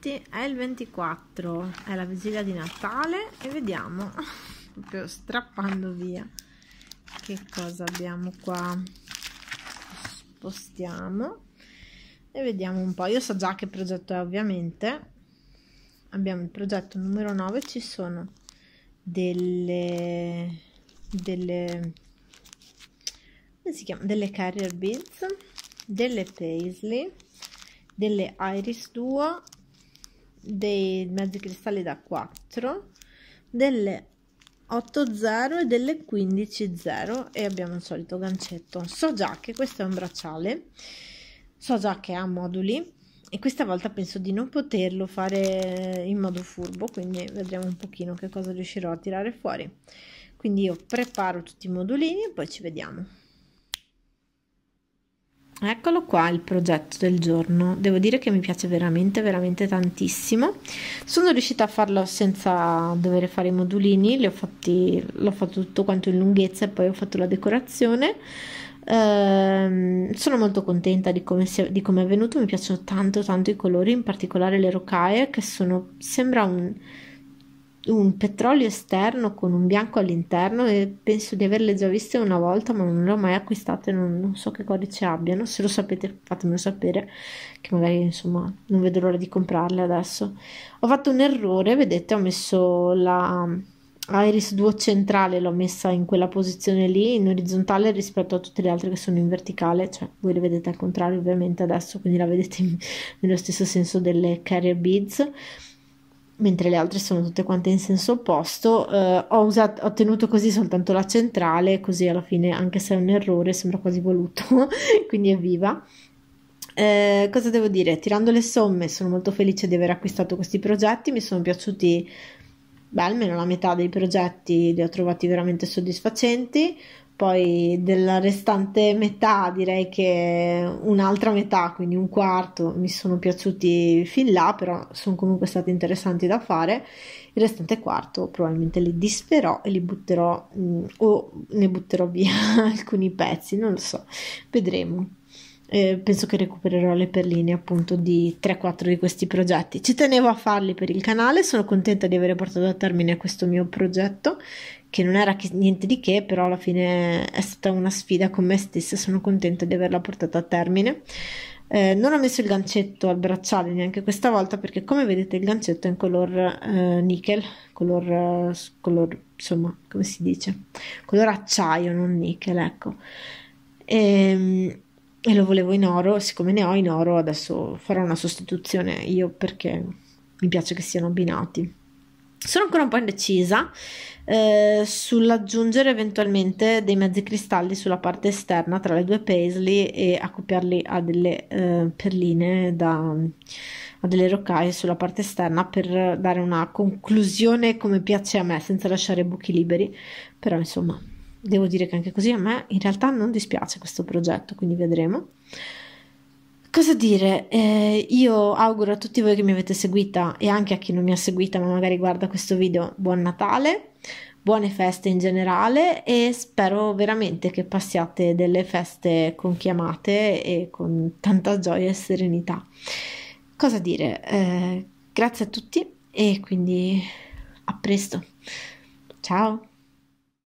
tutti, è il 24, è la vigilia di Natale e vediamo, proprio strappando via, che cosa abbiamo qua. Spostiamo e vediamo un po'. Io so già che progetto è ovviamente. Abbiamo il progetto numero 9, ci sono delle... delle come si chiama? Delle carrier beads, delle paisley delle Iris Duo dei mezzi cristalli da 4 delle 8.0 e delle 15.0 e abbiamo il solito gancetto so già che questo è un bracciale so già che ha moduli e questa volta penso di non poterlo fare in modo furbo quindi vedremo un pochino che cosa riuscirò a tirare fuori quindi io preparo tutti i modulini e poi ci vediamo Eccolo qua il progetto del giorno, devo dire che mi piace veramente veramente tantissimo, sono riuscita a farlo senza dover fare i modulini, l'ho fatto tutto quanto in lunghezza e poi ho fatto la decorazione, ehm, sono molto contenta di come, sia, di come è venuto, mi piacciono tanto tanto i colori, in particolare le rocaie che sono, sembra un un petrolio esterno con un bianco all'interno e penso di averle già viste una volta ma non le ho mai acquistate non, non so che codice abbiano se lo sapete fatemelo sapere che magari insomma non vedo l'ora di comprarle adesso ho fatto un errore vedete ho messo la um, Iris Duo centrale l'ho messa in quella posizione lì in orizzontale rispetto a tutte le altre che sono in verticale cioè voi le vedete al contrario ovviamente adesso quindi la vedete in, nello stesso senso delle carrier beads mentre le altre sono tutte quante in senso opposto. Eh, ho, usato, ho tenuto così soltanto la centrale, così alla fine, anche se è un errore, sembra quasi voluto, quindi evviva. Eh, cosa devo dire? Tirando le somme, sono molto felice di aver acquistato questi progetti, mi sono piaciuti beh, almeno la metà dei progetti li ho trovati veramente soddisfacenti. Poi della restante metà direi che un'altra metà, quindi un quarto, mi sono piaciuti fin là, però sono comunque stati interessanti da fare. Il restante quarto probabilmente li disperò e li butterò mh, mm, o ne butterò via alcuni pezzi, non lo so, vedremo eh, penso che recupererò le perline appunto di 3-4 di questi progetti. Ci tenevo a farli per il canale, sono contenta di aver portato a termine questo mio progetto, che non era niente di che, però alla fine è stata una sfida con me stessa, sono contenta di averla portata a termine. Eh, non ho messo il gancetto al bracciale neanche questa volta perché come vedete il gancetto è in color eh, nickel, color, color insomma come si dice, color acciaio non nickel ecco. E, ehm, e lo volevo in oro, siccome ne ho in oro adesso farò una sostituzione io perché mi piace che siano abbinati. Sono ancora un po' indecisa eh, sull'aggiungere eventualmente dei mezzi cristalli sulla parte esterna tra le due paisley e accoppiarli a delle eh, perline da, a delle roccaie sulla parte esterna per dare una conclusione come piace a me senza lasciare buchi liberi, però insomma devo dire che anche così a me in realtà non dispiace questo progetto, quindi vedremo. Cosa dire? Eh, io auguro a tutti voi che mi avete seguita e anche a chi non mi ha seguita ma magari guarda questo video, buon Natale, buone feste in generale e spero veramente che passiate delle feste con chiamate e con tanta gioia e serenità. Cosa dire? Eh, grazie a tutti e quindi a presto. Ciao!